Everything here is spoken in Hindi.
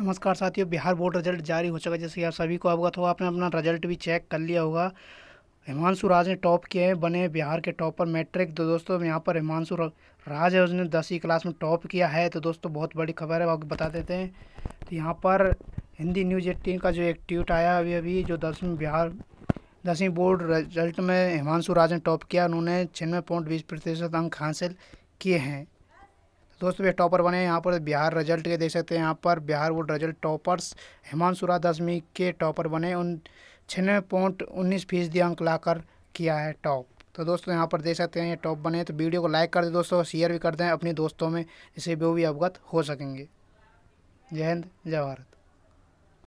नमस्कार साथियों बिहार बोर्ड रिजल्ट जारी हो चुका है जैसे कि आप सभी को अवगत हो आपने अपना रिजल्ट भी चेक कर लिया होगा हिमांशु राज ने टॉप किए हैं बने बिहार के टॉपर मैट्रिक तो दोस्तों यहाँ पर हिमांशु राज है उसने दसवीं क्लास में टॉप किया है तो दोस्तों बहुत बड़ी खबर है आपको बता देते हैं तो यहाँ पर हिंदी न्यूज़ एट्टीन का जो एक ट्यूट आया अभी अभी जो दसवीं बिहार दसवीं बोर्ड रिजल्ट में हिमांशु राज ने टॉप किया उन्होंने छियानवे पॉइंट बीस प्रतिशत अंक हासिल किए हैं दोस्तों ये टॉपर बने यहाँ पर बिहार रिजल्ट के देख सकते हैं यहाँ पर बिहार बोर्ड रिजल्ट टॉपर्स हिमांशुरा दसवीं के टॉपर बने उन छः पॉइंट उन्नीस फीसदी अंक लाकर किया है टॉप तो दोस्तों यहाँ पर देख सकते हैं ये टॉप बने तो वीडियो को लाइक कर दें दोस्तों शेयर भी कर दें अपने दोस्तों में जिससे वो भी अवगत हो सकेंगे जय हिंद जय भारत